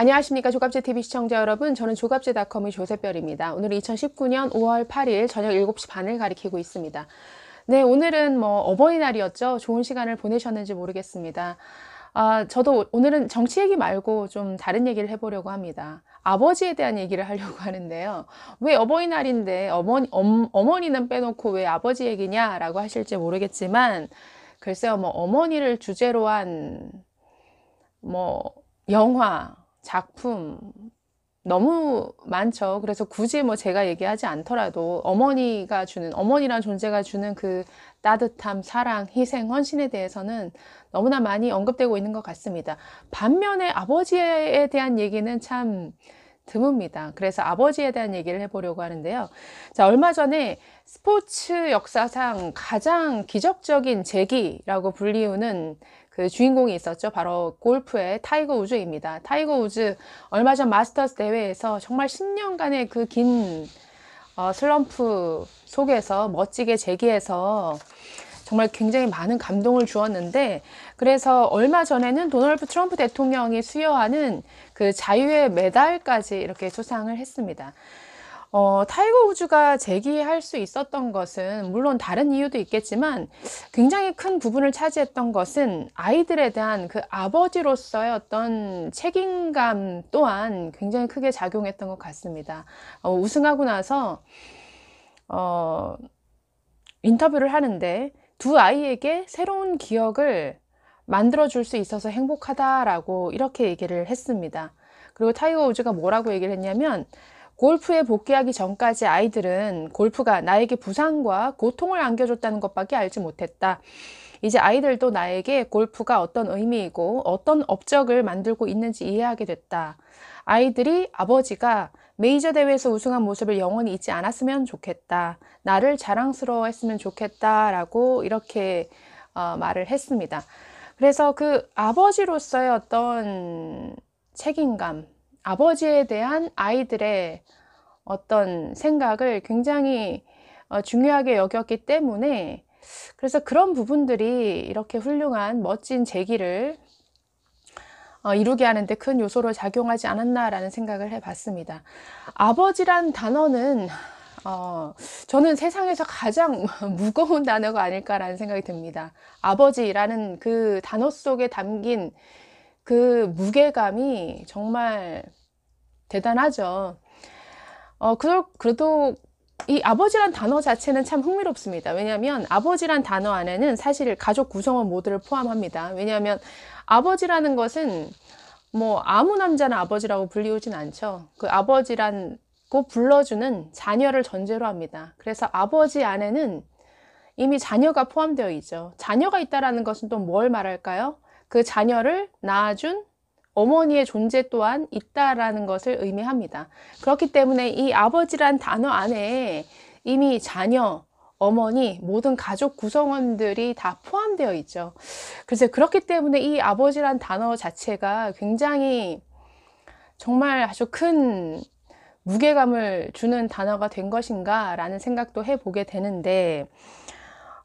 안녕하십니까 조갑제TV 시청자 여러분 저는 조갑제닷컴의 조세별입니다. 오늘 은 2019년 5월 8일 저녁 7시 반을 가리키고 있습니다. 네 오늘은 뭐 어버이날이었죠. 좋은 시간을 보내셨는지 모르겠습니다. 아, 저도 오늘은 정치 얘기 말고 좀 다른 얘기를 해보려고 합니다. 아버지에 대한 얘기를 하려고 하는데요. 왜 어버이날인데 어머니, 엄, 어머니는 빼놓고 왜 아버지 얘기냐라고 하실지 모르겠지만 글쎄요 뭐 어머니를 주제로 한 뭐 영화 작품 너무 많죠. 그래서 굳이 뭐 제가 얘기하지 않더라도 어머니가 주는 어머니란 존재가 주는 그 따뜻함, 사랑, 희생, 헌신에 대해서는 너무나 많이 언급되고 있는 것 같습니다. 반면에 아버지에 대한 얘기는 참 드뭅니다. 그래서 아버지에 대한 얘기를 해보려고 하는데요. 자, 얼마 전에 스포츠 역사상 가장 기적적인 재기라고 불리우는 그 주인공이 있었죠. 바로 골프의 타이거 우즈입니다. 타이거 우즈 얼마 전 마스터스 대회에서 정말 10년간의 그 긴 어, 슬럼프 속에서 멋지게 재기해서 정말 굉장히 많은 감동을 주었는데 그래서 얼마 전에는 도널드 트럼프 대통령이 수여하는 그 자유의 메달까지 이렇게 수상을 했습니다. 어, 타이거 우즈가 제기할수 있었던 것은 물론 다른 이유도 있겠지만 굉장히 큰 부분을 차지했던 것은 아이들에 대한 그 아버지로서의 어떤 책임감 또한 굉장히 크게 작용했던 것 같습니다. 어, 우승하고 나서 어, 인터뷰를 하는데 두 아이에게 새로운 기억을 만들어 줄 수 있어서 행복하다라고 이렇게 얘기를 했습니다. 그리고 타이거 우즈가 뭐라고 얘기를 했냐면 골프에 복귀하기 전까지 아이들은 골프가 나에게 부상과 고통을 안겨줬다는 것밖에 알지 못했다. 이제 아이들도 나에게 골프가 어떤 의미이고 어떤 업적을 만들고 있는지 이해하게 됐다. 아이들이 아버지가 메이저 대회에서 우승한 모습을 영원히 잊지 않았으면 좋겠다. 나를 자랑스러워 했으면 좋겠다. 라고 이렇게 어, 말을 했습니다. 그래서 그 아버지로서의 어떤 책임감, 아버지에 대한 아이들의 어떤 생각을 굉장히 어, 중요하게 여겼기 때문에 그래서 그런 부분들이 이렇게 훌륭한 멋진 재기를 어, 이루게 하는데 큰 요소로 작용하지 않았나라는 생각을 해봤습니다. 아버지란 단어는 어, 저는 세상에서 가장 무거운 단어가 아닐까라는 생각이 듭니다. 아버지라는 그 단어 속에 담긴 그 무게감이 정말 대단하죠. 어, 그럴, 그래도 이 아버지란 단어 자체는 참 흥미롭습니다. 왜냐하면 아버지란 단어 안에는 사실 가족 구성원 모두를 포함합니다. 왜냐하면 아버지라는 것은 뭐 아무 남자나 아버지라고 불리우진 않죠. 그 아버지란고 불러주는 자녀를 전제로 합니다. 그래서 아버지 안에는 이미 자녀가 포함되어 있죠. 자녀가 있다라는 것은 또 뭘 말할까요? 그 자녀를 낳아준 어머니의 존재 또한 있다라는 것을 의미합니다. 그렇기 때문에 이 아버지란 단어 안에 이미 자녀, 어머니, 모든 가족 구성원들이 다 포함되어 있죠. 그래 그렇기 때문에 이 아버지란 단어 자체가 굉장히 정말 아주 큰 무게감을 주는 단어가 된 것인가 라는 생각도 해보게 되는데,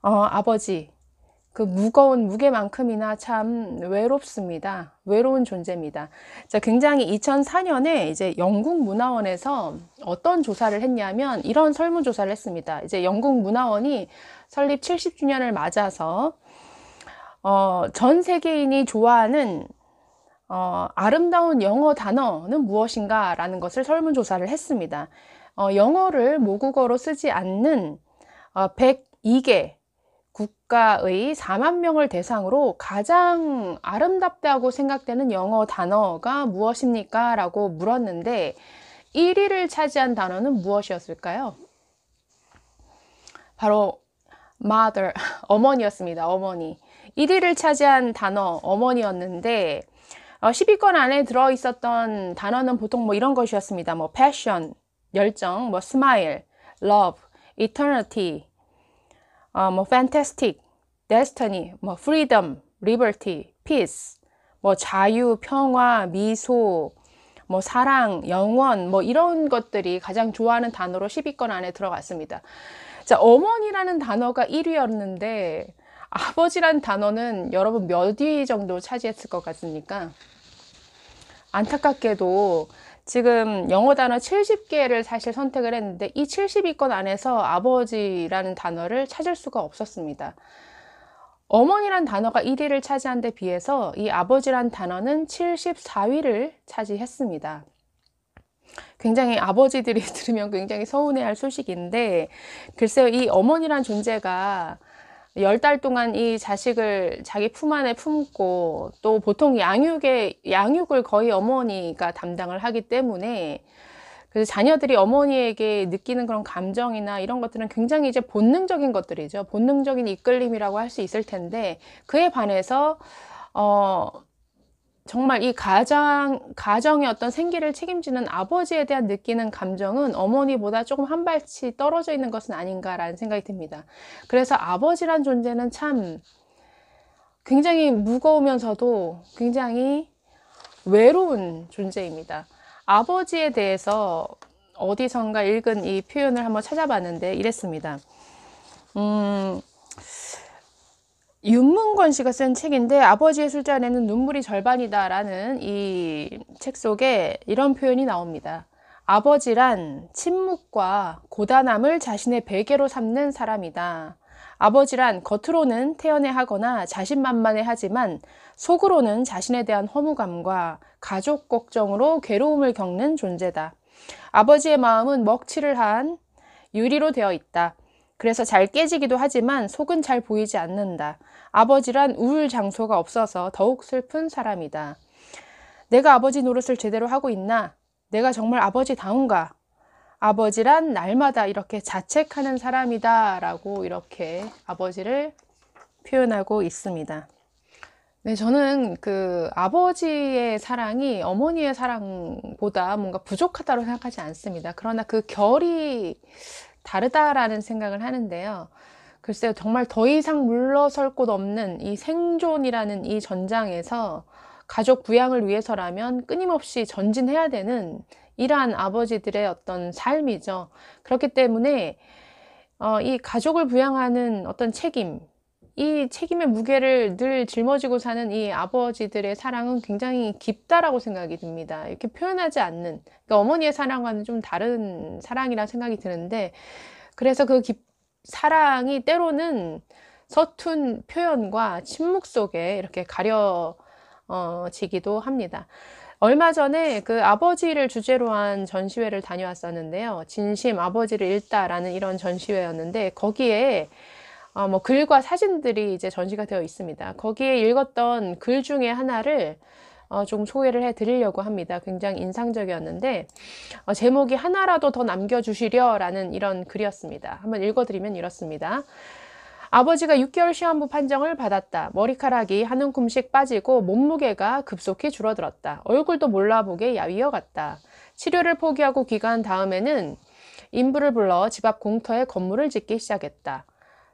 어, 아버지, 그 무거운 무게만큼이나 참 외롭습니다. 외로운 존재입니다. 자, 굉장히 2004년에 이제 영국 문화원에서 어떤 조사를 했냐면 이런 설문조사를 했습니다. 이제 영국 문화원이 설립 70주년을 맞아서 어, 전 세계인이 좋아하는 어, 아름다운 영어 단어는 무엇인가 라는 것을 설문조사를 했습니다. 어, 영어를 모국어로 쓰지 않는 어, 102개 국가의 4만 명을 대상으로 가장 아름답다고 생각되는 영어 단어가 무엇입니까? 라고 물었는데 1위를 차지한 단어는 무엇이었을까요? 바로 mother, 어머니였습니다. 어머니. 1위를 차지한 단어 어머니였는데 10위권 어, 안에 들어 있었던 단어는 보통 뭐 이런 것이었습니다. 뭐 passion, 열정, 뭐 smile, love, eternity, 어, 뭐 fantastic, destiny, 뭐 freedom, liberty, peace, 뭐 자유, 평화, 미소, 뭐 사랑, 영원, 뭐 이런 것들이 가장 좋아하는 단어로 10위권 안에 들어갔습니다. 자, 어머니라는 단어가 1위였는데 아버지란 단어는 여러분 몇 위 정도 차지했을 것 같습니까? 안타깝게도 지금 영어 단어 70개를 사실 선택을 했는데 이 72건 안에서 아버지라는 단어를 찾을 수가 없었습니다. 어머니란 단어가 1위를 차지한 데 비해서 이 아버지란 단어는 74위를 차지했습니다. 굉장히 아버지들이 들으면 굉장히 서운해할 소식인데 글쎄요 이 어머니란 존재가 열달 동안 이 자식을 자기 품 안에 품고 또 보통 양육에 양육을 거의 어머니가 담당을 하기 때문에 그래서 자녀들이 어머니에게 느끼는 그런 감정이나 이런 것들은 굉장히 이제 본능적인 것들이죠. 본능적인 이끌림이라고 할 수 있을 텐데 그에 반해서 어 정말 이 가장, 가정의 어떤 생기를 책임지는 아버지에 대한 느끼는 감정은 어머니보다 조금 한 발치 떨어져 있는 것은 아닌가라는 생각이 듭니다. 그래서 아버지란 존재는 참 굉장히 무거우면서도 굉장히 외로운 존재입니다. 아버지에 대해서 어디선가 읽은 이 표현을 한번 찾아봤는데 이랬습니다. 음, 윤문권 씨가 쓴 책인데 아버지의 술잔에는 눈물이 절반이다라는 이 책 속에 이런 표현이 나옵니다. 아버지란 침묵과 고단함을 자신의 베개로 삼는 사람이다. 아버지란 겉으로는 태연해하거나 자신만만해하지만 속으로는 자신에 대한 허무감과 가족 걱정으로 괴로움을 겪는 존재다. 아버지의 마음은 먹칠을 한 유리로 되어 있다. 그래서 잘 깨지기도 하지만 속은 잘 보이지 않는다. 아버지란 울 장소가 없어서 더욱 슬픈 사람이다. 내가 아버지 노릇을 제대로 하고 있나? 내가 정말 아버지다운가? 아버지란 날마다 이렇게 자책하는 사람이다. 라고 이렇게 아버지를 표현하고 있습니다. 네, 저는 그 아버지의 사랑이 어머니의 사랑보다 뭔가 부족하다고 생각하지 않습니다. 그러나 그 결이 다르다라는 생각을 하는데요. 글쎄요, 정말 더 이상 물러설 곳 없는 이 생존이라는 이 전장에서 가족 부양을 위해서라면 끊임없이 전진해야 되는 이러한 아버지들의 어떤 삶이죠. 그렇기 때문에 어, 이 가족을 부양하는 어떤 책임, 이 책임의 무게를 늘 짊어지고 사는 이 아버지들의 사랑은 굉장히 깊다라고 생각이 듭니다. 이렇게 표현하지 않는, 그러니까 어머니의 사랑과는 좀 다른 사랑이라 생각이 드는데, 그래서 그 깊, 사랑이 때로는 서툰 표현과 침묵 속에 이렇게 가려지기도 어, 합니다. 얼마 전에 그 아버지를 주제로 한 전시회를 다녀왔었는데요. 진심 아버지를 읽다라는 이런 전시회였는데 거기에 어, 뭐 글과 사진들이 이제 전시가 되어 있습니다. 거기에 읽었던 글 중에 하나를 어, 좀 소개를 해드리려고 합니다. 굉장히 인상적이었는데 어, 제목이 하나라도 더 남겨주시려라는 이런 글이었습니다. 한번 읽어드리면 이렇습니다. 아버지가 6개월 시험부 판정을 받았다. 머리카락이 한 움큼씩 빠지고 몸무게가 급속히 줄어들었다. 얼굴도 몰라보게 야위어갔다. 치료를 포기하고 귀가한 다음에는 인부를 불러 집 앞 공터에 건물을 짓기 시작했다.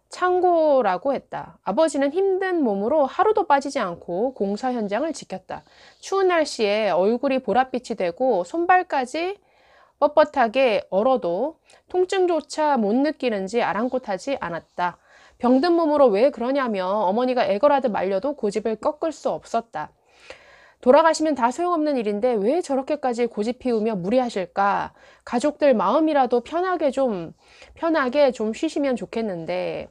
창고라고 했다. 아버지는 힘든 몸으로 하루도 빠지지 않고 공사 현장을 지켰다. 추운 날씨에 얼굴이 보랏빛이 되고 손발까지 뻣뻣하게 얼어도 통증조차 못 느끼는지 아랑곳하지 않았다. 병든 몸으로 왜 그러냐며 어머니가 애걸하듯 말려도 고집을 꺾을 수 없었다. 돌아가시면 다 소용없는 일인데 왜 저렇게까지 고집 피우며 무리하실까? 가족들 마음이라도 편하게 좀, 편하게 좀 쉬시면 좋겠는데,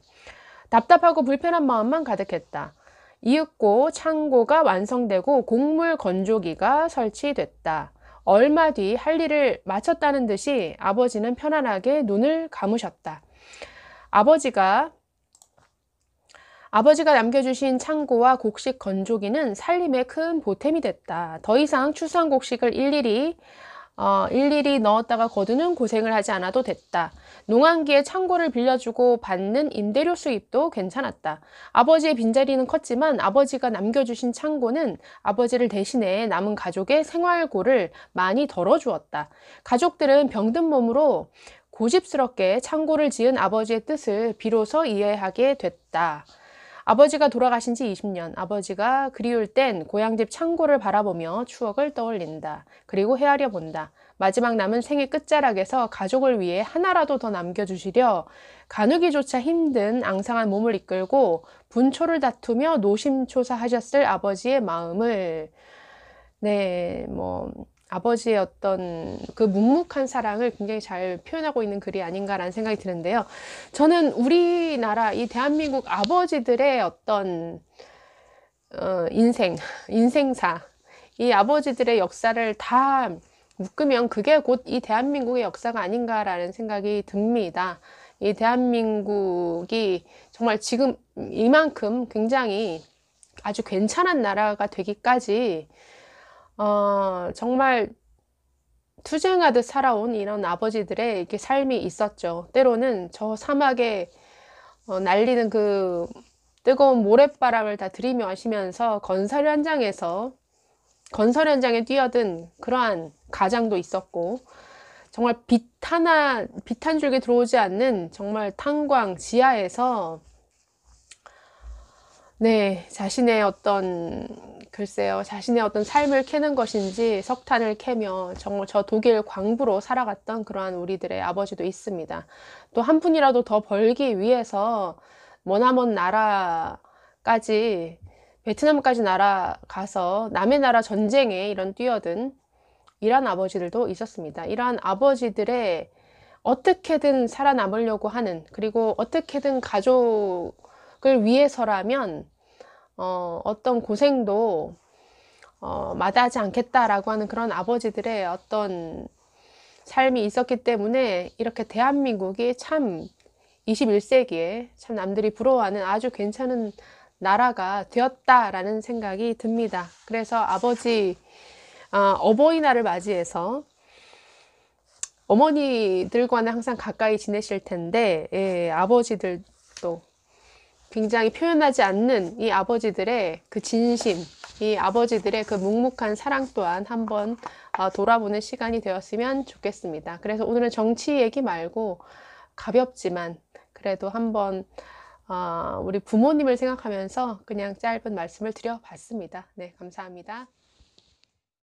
답답하고 불편한 마음만 가득했다. 이윽고 창고가 완성되고 곡물 건조기가 설치됐다. 얼마 뒤 할 일을 마쳤다는 듯이 아버지는 편안하게 눈을 감으셨다. 아버지가 아버지가 남겨주신 창고와 곡식 건조기는 살림에 큰 보탬이 됐다. 더 이상 추수한 곡식을 일일이 어, 일일이 넣었다가 거두는 고생을 하지 않아도 됐다. 농한기에 창고를 빌려주고 받는 임대료 수입도 괜찮았다. 아버지의 빈자리는 컸지만 아버지가 남겨주신 창고는 아버지를 대신해 남은 가족의 생활고를 많이 덜어주었다. 가족들은 병든 몸으로 고집스럽게 창고를 지은 아버지의 뜻을 비로소 이해하게 됐다. 아버지가 돌아가신 지 20년, 아버지가 그리울 땐 고향집 창고를 바라보며 추억을 떠올린다. 그리고 헤아려 본다. 마지막 남은 생의 끝자락에서 가족을 위해 하나라도 더 남겨주시려 가누기조차 힘든 앙상한 몸을 이끌고 분초를 다투며 노심초사하셨을 아버지의 마음을 네, 뭐 아버지의 어떤 그 묵묵한 사랑을 굉장히 잘 표현하고 있는 글이 아닌가라는 생각이 드는데요. 저는 우리나라 이 대한민국 아버지들의 어떤 어, 인생, 인생사, 이 아버지들의 역사를 다 묶으면 그게 곧 이 대한민국의 역사가 아닌가라는 생각이 듭니다. 이 대한민국이 정말 지금 이만큼 굉장히 아주 괜찮은 나라가 되기까지 어, 정말 투쟁하듯 살아온 이런 아버지들의 이렇게 삶이 있었죠. 때로는 저 사막에 어, 날리는 그 뜨거운 모래바람을 다 들이며 하시면서 건설 현장에서 건설 현장에 뛰어든 그러한 가장도 있었고 정말 빛 하나 빛 한 줄기 들어오지 않는 정말 탄광 지하에서 네 자신의 어떤 글쎄요, 자신의 어떤 삶을 캐는 것인지 석탄을 캐며 정말 저 독일 광부로 살아갔던 그러한 우리들의 아버지도 있습니다. 또 한 푼이라도 더 벌기 위해서 머나먼 나라까지 베트남까지 날아가서 남의 나라 전쟁에 이런 뛰어든 이러한 아버지들도 있었습니다. 이러한 아버지들의 어떻게든 살아남으려고 하는 그리고 어떻게든 가족을 위해서라면 어, 어떤 고생도 어, 마다하지 않겠다라고 하는 그런 아버지들의 어떤 삶이 있었기 때문에 이렇게 대한민국이 참 21세기에 참 남들이 부러워하는 아주 괜찮은 나라가 되었다라는 생각이 듭니다. 그래서 아버지 어, 어버이날을 맞이해서 어머니들과는 항상 가까이 지내실 텐데 예, 아버지들도 굉장히 표현하지 않는 이 아버지들의 그 진심, 이 아버지들의 그 묵묵한 사랑 또한 한번 어, 돌아보는 시간이 되었으면 좋겠습니다. 그래서 오늘은 정치 얘기 말고 가볍지만 그래도 한번 어, 우리 부모님을 생각하면서 그냥 짧은 말씀을 드려봤습니다. 네, 감사합니다.